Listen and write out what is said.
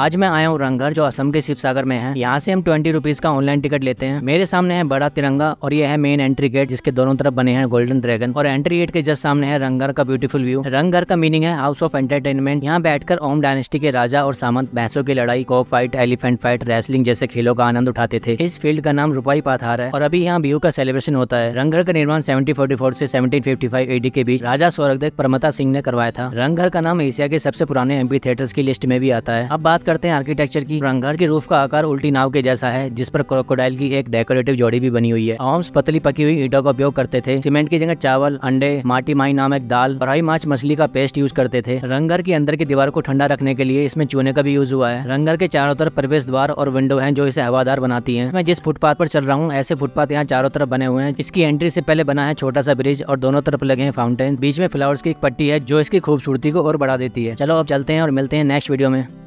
आज मैं आया हूँ रंगघर जो असम के शिवसागर में है यहाँ से हम ट्वेंटी रुपीज का ऑनलाइन टिकट लेते हैं मेरे सामने है बड़ा तिरंगा और यह है मेन एंट्री गेट जिसके दोनों तरफ बने हैं गोल्डन ड्रैगन और एंट्री गेट के जस्ट सामने है रंगघर का ब्यूटीफुल व्यू रंगघर का मीनिंग है हाउस ऑफ एंटरटेनमेंट यहाँ बैठकर ओम डायनेस्टी के राजा और सामंत भैंसों की लड़ाई cock fight elephant fight wrestling जैसे खेलों का आनंद उठाते थे इस फील्ड का नाम रुपाई पाथार है और अभी यहाँ बिहू का सेलिब्रेशन होता है रंगघर का निर्माण सेवेंटी फोर्टी फोर से सेवेंटीन फिफ्टी फाइव एडी के बीच राजा स्वर्गदेव परमता सिंह ने करवाया था रंगघर का नाम एशिया के सबसे पुराने एमपी थिएटर्स की लिस्ट में भी आता है अब बात बात करते हैं आर्किटेक्चर की रंगर के रूफ का आकार उल्टी नाव के जैसा है जिस पर क्रोकोडाइल की एक डेकोरेटिव जोड़ी भी बनी हुई है आम्स पतली पकी हुई ईटों का उपयोग करते थे सीमेंट की जगह चावल अंडे माटी माई नामक दाल फ्राई माछ मछली का पेस्ट यूज करते थे रंगर के अंदर की दीवार को ठंडा रखने के लिए इसमें चूने का भी यूज हुआ है रंगर के चारों तरफ प्रवेश द्वार और विंडो है जो इसे हवादार बनाती है मैं जिस फुटपाथ पर चल रहा हूँ ऐसे फुटपाथ यहाँ चारों तरफ बने हुए हैं इसकी एंट्री से पहले बना है छोटा सा ब्रिज और दोनों तरफ लगे हैं फाउंटेन बीच में फ्लावर्स की एक पट्टी है जो इसकी खूबसूरती को और बढ़ा देती है चलो अब चलते हैं और मिलते हैं नेक्स्ट वीडियो में